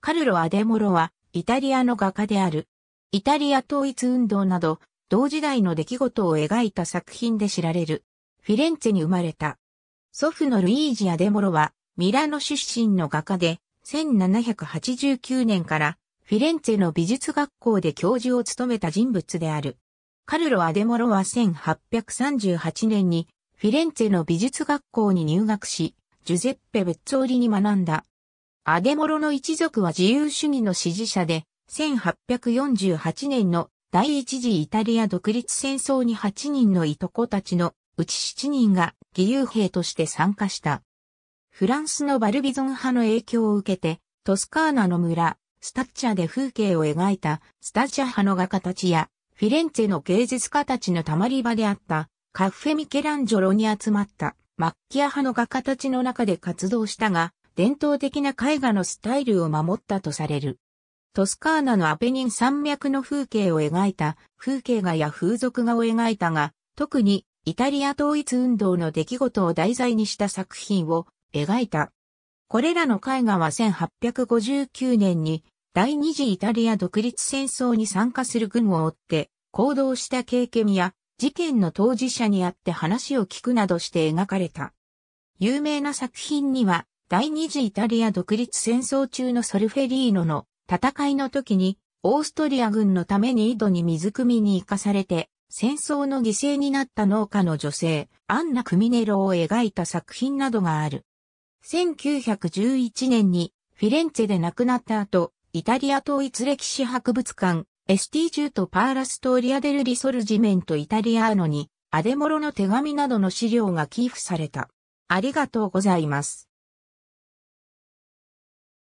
カルロ・アデモロは、イタリアの画家である。イタリア統一運動など、同時代の出来事を描いた作品で知られる。フィレンツェに生まれた。祖父のルイージ・アデモロは、ミラノ出身の画家で、1789年からフィレンツェの美術学校で教授を務めた人物である。カルロ・アデモロは1838年にフィレンツェの美術学校に入学し、ジュゼッペ・ベッツォーリに学んだ。アデモロの一族は自由主義の支持者で、1848年の第一次イタリア独立戦争に8人のいとこたちのうち7人が義勇兵として参加した。フランスのバルビゾン派の影響を受けて、トスカーナの村、スタッチャで風景を描いたスタッチャ派の画家たちや、フィレンツェの芸術家たちのたまり場であったカッフェ・ミケランジョロに集まったマッキア派の画家たちの中で活動したが、伝統的な絵画のスタイルを守ったとされる。トスカーナのアペニン山脈の風景を描いた風景画や風俗画を描いたが、特にイタリア統一運動の出来事を題材にした作品を描いた。これらの絵画は1859年に第二次イタリア独立戦争に参加する軍を追って行動した経験や事件の当事者にあって話を聞くなどして描かれた。有名な作品には第二次イタリア独立戦争中のソルフェリーノの戦いの時に、オーストリア軍のために井戸に水汲みに行かされて、戦争の犠牲になった農家の女性、アンナ・クミネロを描いた作品などがある。1911年にフィレンツェで亡くなった後、イタリア統一歴史博物館、エスティジュート・パーラストーリア・デル・リソルジメント・イタリアーノに、アデモロの手紙などの資料が寄付された。ありがとうございます。